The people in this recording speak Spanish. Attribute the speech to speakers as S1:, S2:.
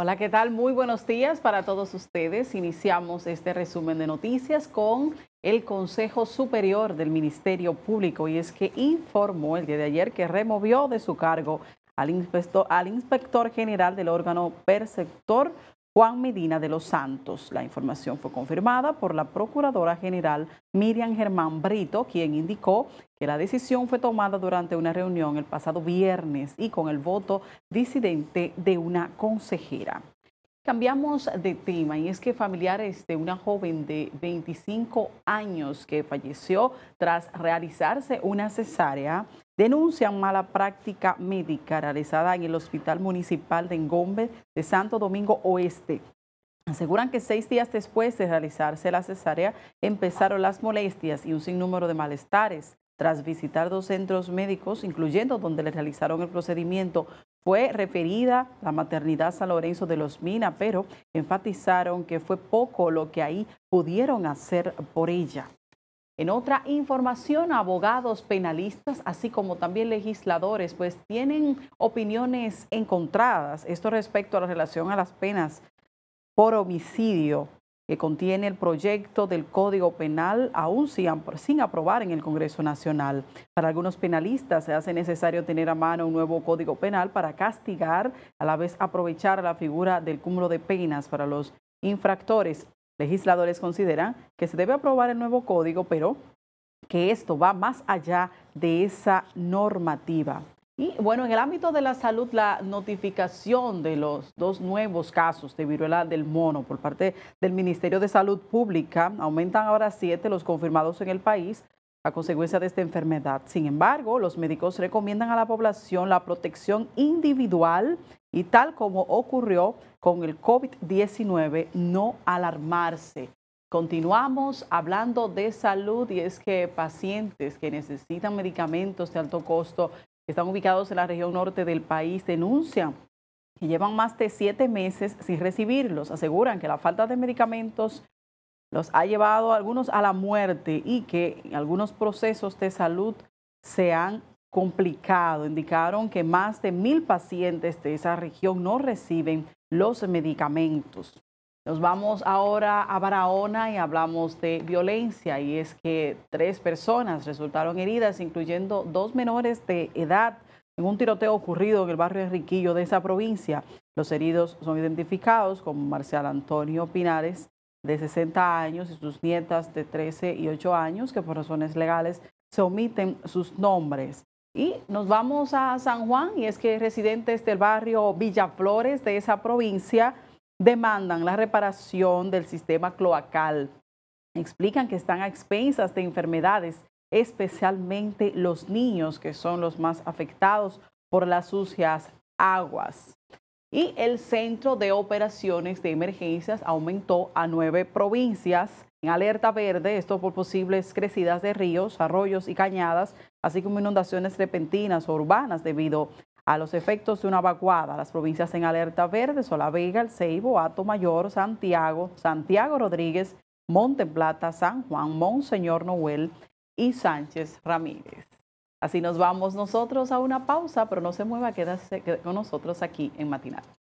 S1: Hola, ¿qué tal? Muy buenos días para todos ustedes. Iniciamos este resumen de noticias con el Consejo Superior del Ministerio Público y es que informó el día de ayer que removió de su cargo al inspector, al inspector general del órgano perceptor Juan Medina de los Santos. La información fue confirmada por la Procuradora General Miriam Germán Brito, quien indicó que la decisión fue tomada durante una reunión el pasado viernes y con el voto disidente de una consejera. Cambiamos de tema y es que familiares de una joven de 25 años que falleció tras realizarse una cesárea denuncian mala práctica médica realizada en el Hospital Municipal de Engombe de Santo Domingo Oeste. Aseguran que seis días después de realizarse la cesárea empezaron las molestias y un sinnúmero de malestares. Tras visitar dos centros médicos, incluyendo donde le realizaron el procedimiento, fue referida la maternidad San Lorenzo de los Mina, pero enfatizaron que fue poco lo que ahí pudieron hacer por ella. En otra información, abogados penalistas, así como también legisladores, pues tienen opiniones encontradas, esto respecto a la relación a las penas por homicidio que contiene el proyecto del Código Penal, aún sin aprobar en el Congreso Nacional. Para algunos penalistas se hace necesario tener a mano un nuevo Código Penal para castigar, a la vez aprovechar la figura del cúmulo de penas para los infractores. Legisladores consideran que se debe aprobar el nuevo código, pero que esto va más allá de esa normativa. Y bueno, en el ámbito de la salud, la notificación de los dos nuevos casos de viruela del mono por parte del Ministerio de Salud Pública aumentan ahora siete los confirmados en el país a consecuencia de esta enfermedad. Sin embargo, los médicos recomiendan a la población la protección individual y tal como ocurrió con el COVID-19, no alarmarse. Continuamos hablando de salud y es que pacientes que necesitan medicamentos de alto costo que están ubicados en la región norte del país denuncian que llevan más de siete meses sin recibirlos. Aseguran que la falta de medicamentos los ha llevado a algunos a la muerte y que algunos procesos de salud se han complicado. Indicaron que más de mil pacientes de esa región no reciben los medicamentos. Nos vamos ahora a Barahona y hablamos de violencia y es que tres personas resultaron heridas, incluyendo dos menores de edad, en un tiroteo ocurrido en el barrio Enriquillo de esa provincia. Los heridos son identificados como Marcial Antonio Pinares, de 60 años, y sus nietas de 13 y 8 años, que por razones legales se omiten sus nombres. Y nos vamos a San Juan y es que residentes del barrio Villaflores de esa provincia demandan la reparación del sistema cloacal. Explican que están a expensas de enfermedades, especialmente los niños que son los más afectados por las sucias aguas. Y el Centro de Operaciones de Emergencias aumentó a nueve provincias en alerta verde, esto por posibles crecidas de ríos, arroyos y cañadas, así como inundaciones repentinas o urbanas debido a los efectos de una vacuada. Las provincias en alerta verde, son vega El Ceibo, Ato Mayor, Santiago, Santiago Rodríguez, Monte Plata, San Juan, Monseñor Noel y Sánchez Ramírez. Así nos vamos nosotros a una pausa, pero no se mueva, quédese con nosotros aquí en Matinal.